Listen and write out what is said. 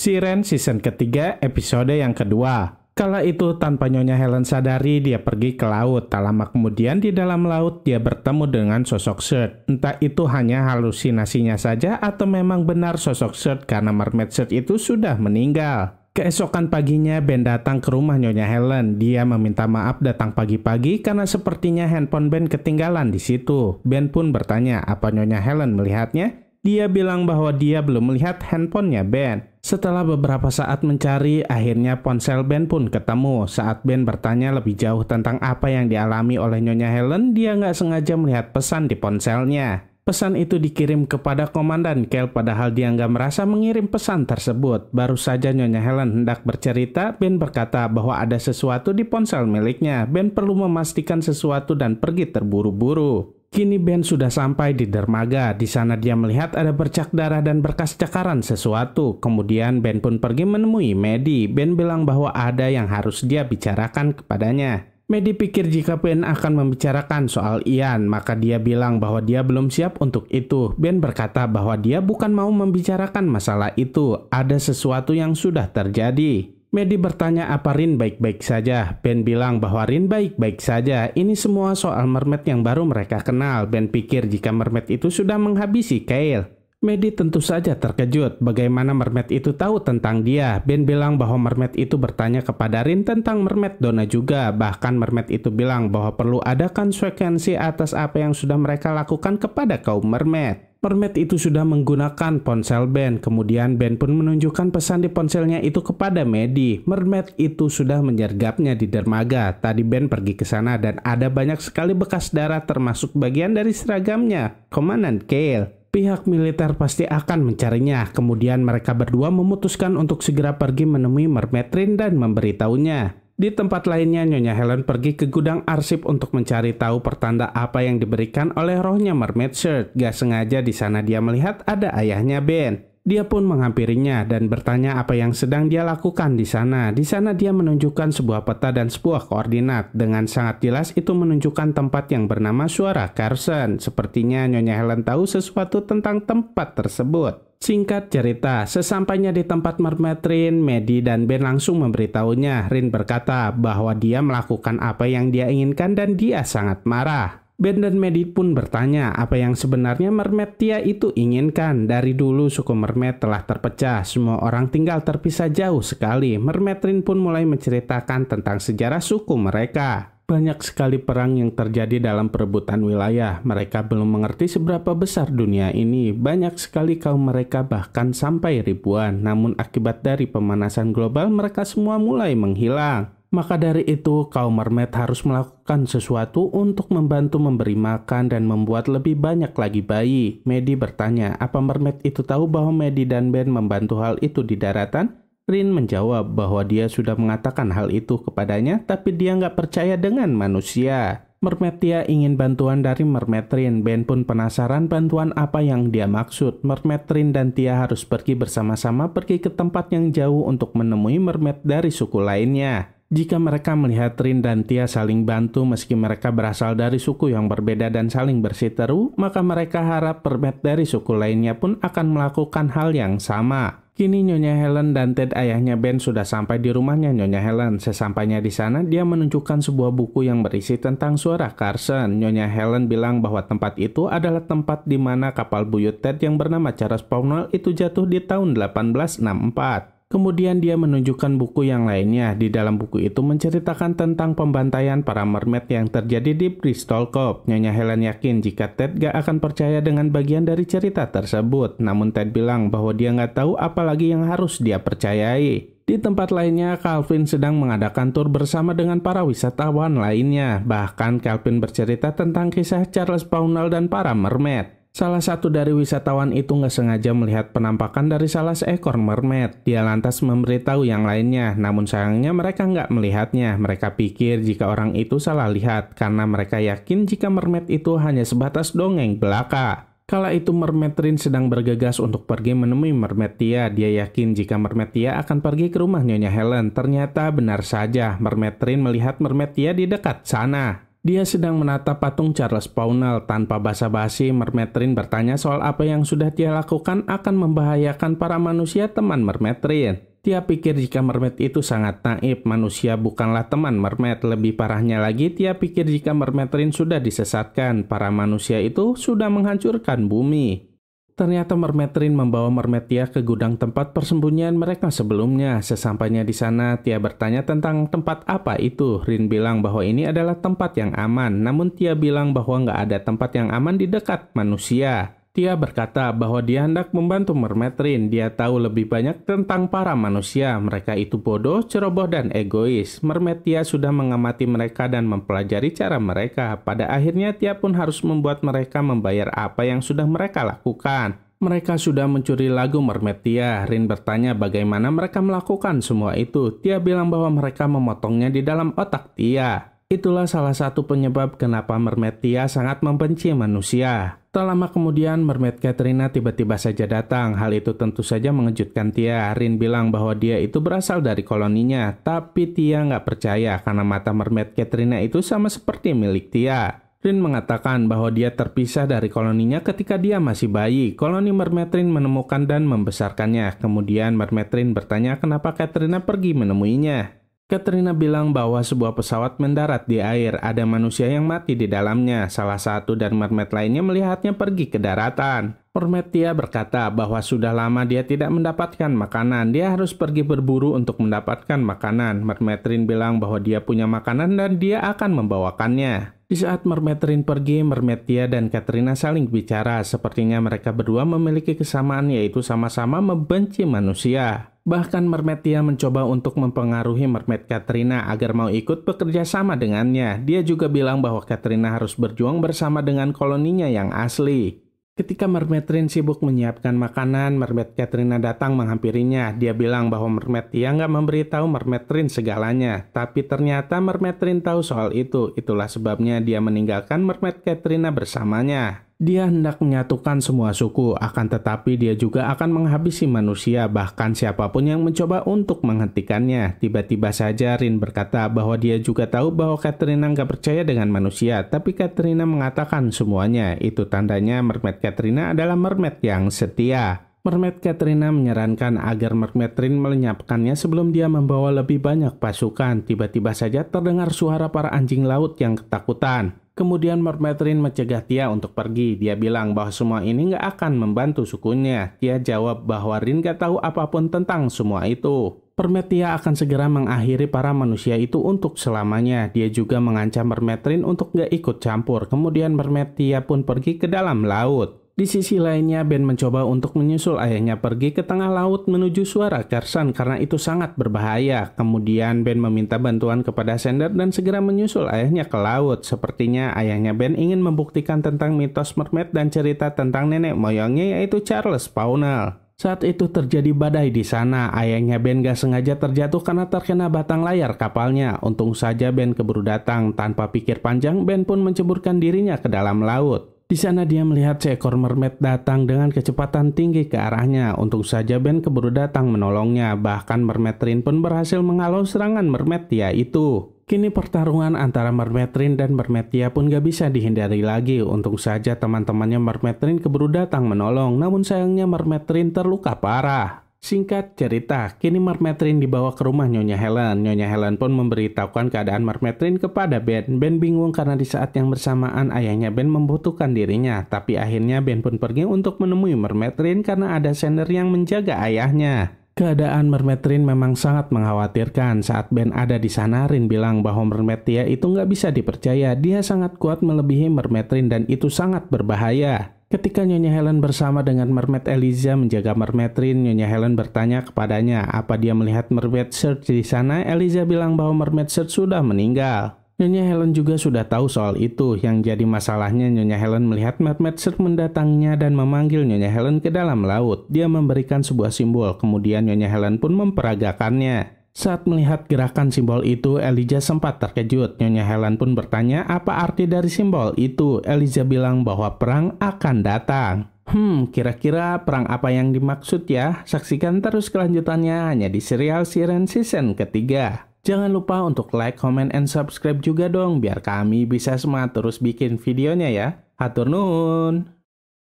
Siren season ketiga episode yang kedua. Kala itu tanpa Nyonya Helen sadari dia pergi ke laut. Tak lama kemudian di dalam laut dia bertemu dengan sosok Shirt. Entah itu hanya halusinasinya saja atau memang benar sosok Shirt karena Mermaid Shirt itu sudah meninggal. Keesokan paginya Ben datang ke rumah Nyonya Helen. Dia meminta maaf datang pagi-pagi karena sepertinya handphone Ben ketinggalan di situ. Ben pun bertanya apa Nyonya Helen melihatnya dia bilang bahwa dia belum melihat handphonenya Ben. Setelah beberapa saat mencari, akhirnya ponsel Ben pun ketemu. Saat Ben bertanya lebih jauh tentang apa yang dialami oleh Nyonya Helen, dia nggak sengaja melihat pesan di ponselnya. Pesan itu dikirim kepada Komandan Kel padahal dia nggak merasa mengirim pesan tersebut. Baru saja Nyonya Helen hendak bercerita, Ben berkata bahwa ada sesuatu di ponsel miliknya. Ben perlu memastikan sesuatu dan pergi terburu-buru. Kini Ben sudah sampai di dermaga. Di sana dia melihat ada bercak darah dan berkas cakaran sesuatu. Kemudian Ben pun pergi menemui Medi. Ben bilang bahwa ada yang harus dia bicarakan kepadanya. Medi pikir jika Ben akan membicarakan soal Ian, maka dia bilang bahwa dia belum siap untuk itu. Ben berkata bahwa dia bukan mau membicarakan masalah itu. Ada sesuatu yang sudah terjadi. Medi bertanya apa Rin baik-baik saja. Ben bilang bahwa Rin baik-baik saja. Ini semua soal mermaid yang baru mereka kenal. Ben pikir jika mermaid itu sudah menghabisi Kyle. Medi tentu saja terkejut bagaimana mermaid itu tahu tentang dia. Ben bilang bahwa mermaid itu bertanya kepada Rin tentang mermaid Donna juga. Bahkan mermaid itu bilang bahwa perlu ada konsekuensi atas apa yang sudah mereka lakukan kepada kaum mermaid. Permit itu sudah menggunakan ponsel Ben. Kemudian Ben pun menunjukkan pesan di ponselnya itu kepada Medi. Mermaid itu sudah menyergapnya di dermaga. Tadi Ben pergi ke sana dan ada banyak sekali bekas darah termasuk bagian dari seragamnya. Komandan Kale pihak militer pasti akan mencarinya. Kemudian mereka berdua memutuskan untuk segera pergi menemui Mermetrin dan memberitahunya. Di tempat lainnya, Nyonya Helen pergi ke gudang arsip untuk mencari tahu pertanda apa yang diberikan oleh rohnya Mermaid Shirt. Gak sengaja di sana dia melihat ada ayahnya Ben. Dia pun menghampirinya dan bertanya apa yang sedang dia lakukan di sana. Di sana dia menunjukkan sebuah peta dan sebuah koordinat. Dengan sangat jelas itu menunjukkan tempat yang bernama Suara Carson. Sepertinya Nyonya Helen tahu sesuatu tentang tempat tersebut. Singkat cerita, sesampainya di tempat mermaid Rin, Medi dan Ben langsung memberitahunya. Rin berkata bahwa dia melakukan apa yang dia inginkan dan dia sangat marah. Ben dan Medi pun bertanya apa yang sebenarnya mermaid Tia itu inginkan. Dari dulu suku mermaid telah terpecah, semua orang tinggal terpisah jauh sekali. Mermaid Rin pun mulai menceritakan tentang sejarah suku mereka. Banyak sekali perang yang terjadi dalam perebutan wilayah. Mereka belum mengerti seberapa besar dunia ini. Banyak sekali kaum mereka bahkan sampai ribuan. Namun akibat dari pemanasan global mereka semua mulai menghilang. Maka dari itu kaum mermaid harus melakukan sesuatu untuk membantu memberi makan dan membuat lebih banyak lagi bayi. Medi bertanya, apa mermaid itu tahu bahwa Medi dan Ben membantu hal itu di daratan? Rin menjawab bahwa dia sudah mengatakan hal itu kepadanya, tapi dia nggak percaya dengan manusia. Mermetia ingin bantuan dari Mermetrin. Ben pun penasaran bantuan apa yang dia maksud. Mermetrin dan Tia harus pergi bersama-sama pergi ke tempat yang jauh untuk menemui Mermet dari suku lainnya. Jika mereka melihat Rin dan Tia saling bantu meski mereka berasal dari suku yang berbeda dan saling berseteru, maka mereka harap permet dari suku lainnya pun akan melakukan hal yang sama. Kini Nyonya Helen dan Ted ayahnya Ben sudah sampai di rumahnya Nyonya Helen. Sesampainya di sana, dia menunjukkan sebuah buku yang berisi tentang suara Carson. Nyonya Helen bilang bahwa tempat itu adalah tempat di mana kapal buyut Ted yang bernama Charles Pownall itu jatuh di tahun 1864. Kemudian dia menunjukkan buku yang lainnya. Di dalam buku itu menceritakan tentang pembantaian para mermaid yang terjadi di Bristol Cove. Nyonya Helen yakin jika Ted gak akan percaya dengan bagian dari cerita tersebut. Namun Ted bilang bahwa dia gak tahu apalagi yang harus dia percayai. Di tempat lainnya, Calvin sedang mengadakan tur bersama dengan para wisatawan lainnya. Bahkan Calvin bercerita tentang kisah Charles Pownall dan para mermaid. Salah satu dari wisatawan itu nggak sengaja melihat penampakan dari salah seekor mermaid. Dia lantas memberitahu yang lainnya, namun sayangnya mereka nggak melihatnya. Mereka pikir jika orang itu salah lihat, karena mereka yakin jika mermaid itu hanya sebatas dongeng belaka. Kala itu Mermaid sedang bergegas untuk pergi menemui Mermaid Dia yakin jika Mermaid akan pergi ke rumah Nyonya Helen. Ternyata benar saja, Mermaid melihat Mermaid di dekat sana. Dia sedang menatap patung Charles Pownall tanpa basa-basi. Mermetrin bertanya soal apa yang sudah dia lakukan akan membahayakan para manusia teman Mermetrin. Dia pikir jika Mermet itu sangat naif, manusia bukanlah teman Mermet Lebih parahnya lagi, dia pikir jika Mermetrin sudah disesatkan, para manusia itu sudah menghancurkan bumi. Ternyata Mermetrin membawa Mermetia ke gudang tempat persembunyian mereka sebelumnya. Sesampainya di sana, Tia bertanya tentang tempat apa itu. Rin bilang bahwa ini adalah tempat yang aman, namun Tia bilang bahwa nggak ada tempat yang aman di dekat manusia. Dia berkata bahwa dia hendak membantu Mermetrin. Dia tahu lebih banyak tentang para manusia. Mereka itu bodoh, ceroboh, dan egois. Mermetia sudah mengamati mereka dan mempelajari cara mereka. Pada akhirnya, dia pun harus membuat mereka membayar apa yang sudah mereka lakukan. Mereka sudah mencuri lagu Mermetia. Rin bertanya bagaimana mereka melakukan semua itu. Dia bilang bahwa mereka memotongnya di dalam otak Tia. Itulah salah satu penyebab kenapa Mermet Tia sangat membenci manusia. Tak lama kemudian, mermaid Katrina tiba-tiba saja datang. Hal itu tentu saja mengejutkan Tia. Rin bilang bahwa dia itu berasal dari koloninya, tapi Tia nggak percaya karena mata mermaid Katrina itu sama seperti milik Tia. Rin mengatakan bahwa dia terpisah dari koloninya ketika dia masih bayi. Koloni Mermet Rin menemukan dan membesarkannya. Kemudian Mermet Rin bertanya kenapa Katrina pergi menemuinya. Katrina bilang bahwa sebuah pesawat mendarat di air, ada manusia yang mati di dalamnya. Salah satu dan mermaid lainnya melihatnya pergi ke daratan. Mermaid berkata bahwa sudah lama dia tidak mendapatkan makanan. Dia harus pergi berburu untuk mendapatkan makanan. Mermetrin bilang bahwa dia punya makanan dan dia akan membawakannya. Di saat mermetrin pergi, mermetia dan Katrina saling bicara. Sepertinya mereka berdua memiliki kesamaan yaitu sama-sama membenci manusia. Bahkan Mermetia mencoba untuk mempengaruhi Mermet Katrina agar mau ikut bekerja sama dengannya. Dia juga bilang bahwa Katrina harus berjuang bersama dengan koloninya yang asli. Ketika Mermetrin sibuk menyiapkan makanan, Mermet Katrina datang menghampirinya. Dia bilang bahwa Mermetia Tia nggak memberitahu Mermetrin segalanya. Tapi ternyata Mermetrin tahu soal itu. Itulah sebabnya dia meninggalkan Mermet Katrina bersamanya. Dia hendak menyatukan semua suku, akan tetapi dia juga akan menghabisi manusia, bahkan siapapun yang mencoba untuk menghentikannya. Tiba-tiba saja Rin berkata bahwa dia juga tahu bahwa Katrina nggak percaya dengan manusia, tapi Katrina mengatakan semuanya. Itu tandanya mermaid Katrina adalah mermaid yang setia. Mermaid Katrina menyarankan agar Mermaid Rin melenyapkannya sebelum dia membawa lebih banyak pasukan. Tiba-tiba saja terdengar suara para anjing laut yang ketakutan. Kemudian Mermetrin mencegah Tia untuk pergi. Dia bilang bahwa semua ini nggak akan membantu sukunya. Tia jawab bahwa Rin nggak tahu apapun tentang semua itu. Permetia akan segera mengakhiri para manusia itu untuk selamanya. Dia juga mengancam Mermetrin untuk nggak ikut campur. Kemudian Mermetia pun pergi ke dalam laut. Di sisi lainnya, Ben mencoba untuk menyusul ayahnya pergi ke tengah laut menuju suara Carson karena itu sangat berbahaya. Kemudian Ben meminta bantuan kepada Sender dan segera menyusul ayahnya ke laut. Sepertinya ayahnya Ben ingin membuktikan tentang mitos mermaid dan cerita tentang nenek moyangnya yaitu Charles Pownell. Saat itu terjadi badai di sana, ayahnya Ben gak sengaja terjatuh karena terkena batang layar kapalnya. Untung saja Ben keburu datang, tanpa pikir panjang Ben pun menceburkan dirinya ke dalam laut. Di sana dia melihat seekor mermaid datang dengan kecepatan tinggi ke arahnya. Untuk saja Ben keburu datang menolongnya. Bahkan mermaid Rin pun berhasil menghalau serangan mermaid dia itu. Kini pertarungan antara mermaid Rin dan mermaid pun gak bisa dihindari lagi. Untung saja teman-temannya mermaid Rin keburu datang menolong. Namun sayangnya mermaid Rin terluka parah. Singkat cerita, kini Mermetrin dibawa ke rumah Nyonya Helen. Nyonya Helen pun memberitahukan keadaan Mermetrin kepada Ben. Ben bingung karena di saat yang bersamaan ayahnya Ben membutuhkan dirinya. Tapi akhirnya Ben pun pergi untuk menemui Mermetrin karena ada sender yang menjaga ayahnya. Keadaan Mermetrin memang sangat mengkhawatirkan. Saat Ben ada di sana, Rin bilang bahwa Mermetia itu nggak bisa dipercaya. Dia sangat kuat melebihi Mermetrin dan itu sangat berbahaya. Ketika Nyonya Helen bersama dengan Mermaid Eliza menjaga Mermaid Rin, Nyonya Helen bertanya kepadanya apa dia melihat Mermaid Search di sana. Eliza bilang bahwa Mermaid Search sudah meninggal. Nyonya Helen juga sudah tahu soal itu. Yang jadi masalahnya Nyonya Helen melihat Mermaid Sir mendatanginya dan memanggil Nyonya Helen ke dalam laut. Dia memberikan sebuah simbol, kemudian Nyonya Helen pun memperagakannya. Saat melihat gerakan simbol itu, Eliza sempat terkejut. Nyonya Helen pun bertanya apa arti dari simbol itu. Eliza bilang bahwa perang akan datang. Hmm, kira-kira perang apa yang dimaksud ya? Saksikan terus kelanjutannya hanya di serial Siren Season ketiga. Jangan lupa untuk like, comment, and subscribe juga dong biar kami bisa semangat terus bikin videonya ya. Hatur nun!